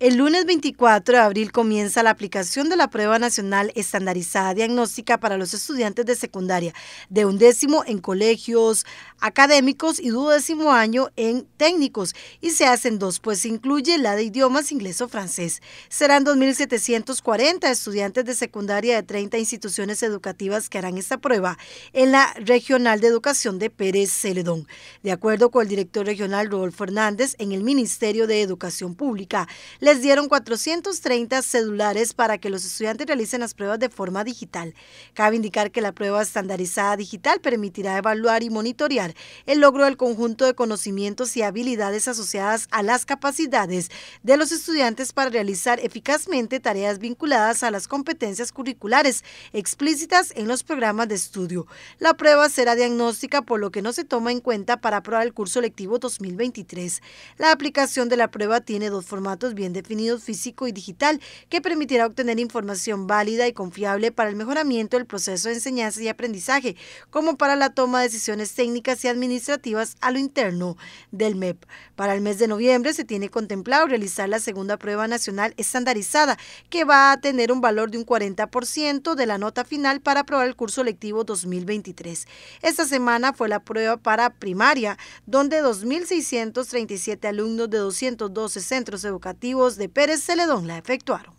El lunes 24 de abril comienza la aplicación de la prueba nacional estandarizada diagnóstica para los estudiantes de secundaria de undécimo en colegios académicos y duodécimo año en técnicos y se hacen dos, pues se incluye la de idiomas inglés o francés. Serán 2.740 estudiantes de secundaria de 30 instituciones educativas que harán esta prueba en la Regional de Educación de Pérez Celedón. De acuerdo con el director regional Rodolfo Fernández en el Ministerio de Educación Pública, les dieron 430 celulares para que los estudiantes realicen las pruebas de forma digital. Cabe indicar que la prueba estandarizada digital permitirá evaluar y monitorear el logro del conjunto de conocimientos y habilidades asociadas a las capacidades de los estudiantes para realizar eficazmente tareas vinculadas a las competencias curriculares explícitas en los programas de estudio. La prueba será diagnóstica, por lo que no se toma en cuenta para aprobar el curso lectivo 2023. La aplicación de la prueba tiene dos formatos bien definidos físico y digital, que permitirá obtener información válida y confiable para el mejoramiento del proceso de enseñanza y aprendizaje, como para la toma de decisiones técnicas y administrativas a lo interno del MEP. Para el mes de noviembre se tiene contemplado realizar la segunda prueba nacional estandarizada, que va a tener un valor de un 40% de la nota final para aprobar el curso lectivo 2023. Esta semana fue la prueba para primaria, donde 2.637 alumnos de 212 centros educativos de Pérez Celedón la efectuaron.